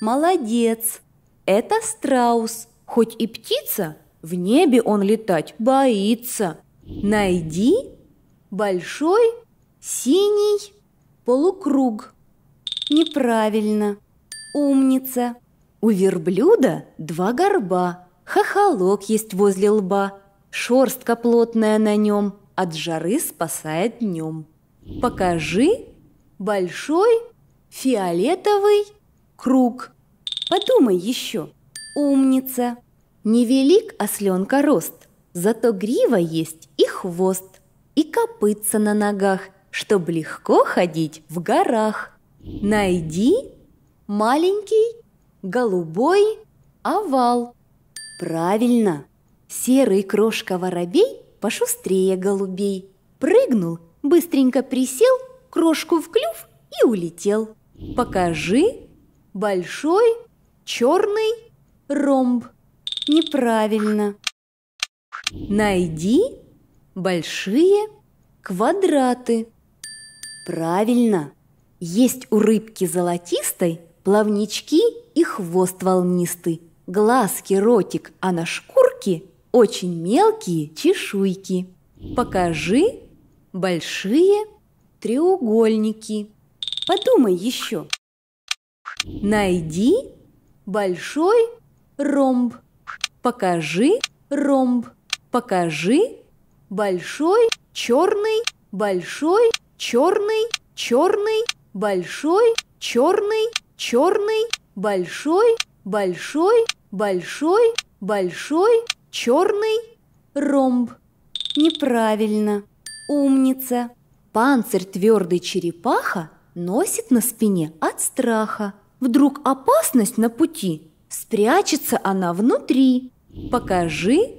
Молодец! Это страус. Хоть и птица, в небе он летать боится. Найди большой синий полукруг. Неправильно. Умница. У верблюда два горба. Хохолок есть возле лба. Шорстка плотная на нем. От жары спасает днем. Покажи большой фиолетовый круг. Подумай еще. Умница. Невелик осленка рост, зато грива есть и хвост, и копытца на ногах, чтобы легко ходить в горах. Найди маленький голубой овал. Правильно. Серый крошка-воробей пошустрее голубей. Прыгнул, быстренько присел, крошку в клюв и улетел. Покажи большой черный ромб. Неправильно. Найди большие квадраты. Правильно. Есть у рыбки золотистой плавнички и хвост волнистый, глазки, ротик, а на шкурке очень мелкие чешуйки. Покажи большие треугольники. Подумай еще. Найди большой ромб. Покажи ромб. Покажи большой черный, большой черный, черный, большой черный, черный, большой, большой, большой, большой, черный ромб. Неправильно. Умница. Панцирь твердой черепаха носит на спине от страха. Вдруг опасность на пути, спрячется она внутри. Покажи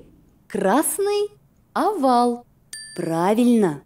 красный овал. Правильно!